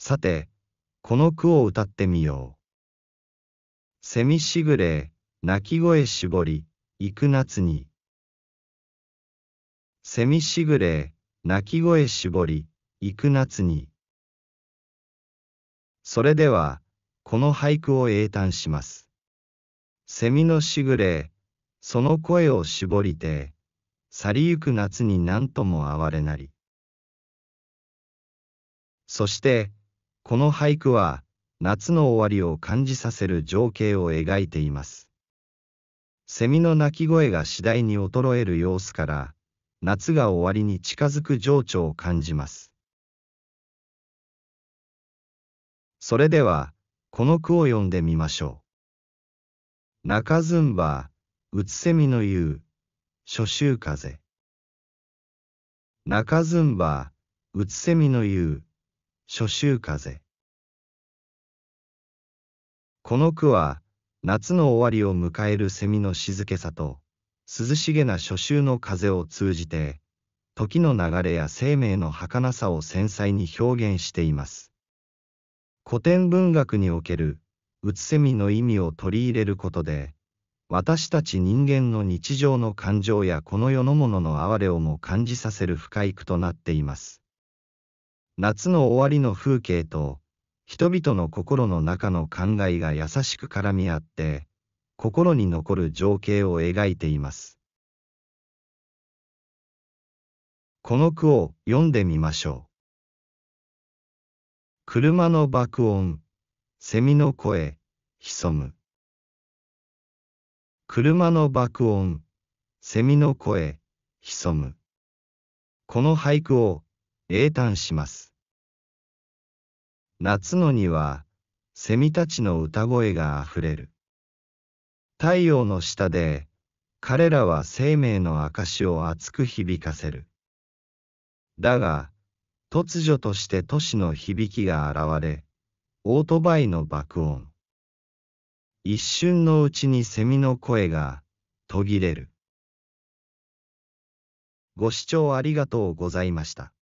さて、この句を歌ってみよう。蝉しぐれ、鳴き声絞り、行く夏に。蝉しぐれ、鳴き声絞り、行く夏に。それでは、この俳句を英単します。蝉のしぐれ、その声を絞りて、去りゆく夏に何とも哀れなり。そして、この俳句は、夏の終わりを感じさせる情景を描いています。セミの鳴き声が次第に衰える様子から、夏が終わりに近づく情緒を感じます。それでは、この句を読んでみましょう。中ずんば、うつせみの言う、初秋風。中ずんば、うつせみの言う、初秋風。この句は、夏の終わりを迎える蝉の静けさと、涼しげな初秋の風を通じて、時の流れや生命の儚さを繊細に表現しています。古典文学における、うつせみの意味を取り入れることで、私たち人間の日常の感情やこの世のものの哀れをも感じさせる深い句となっています。夏の終わりの風景と、人々の心の中の考えが優しく絡み合って、心に残る情景を描いています。この句を読んでみましょう。車の爆音、セミの声、潜む。車の爆音、セミの声、潜む。この俳句を英単します。夏のには、セミたちの歌声があふれる。太陽の下で、彼らは生命の証を熱く響かせる。だが、突如として都市の響きが現れ、オートバイの爆音。一瞬のうちにセミの声が途切れる。ご視聴ありがとうございました。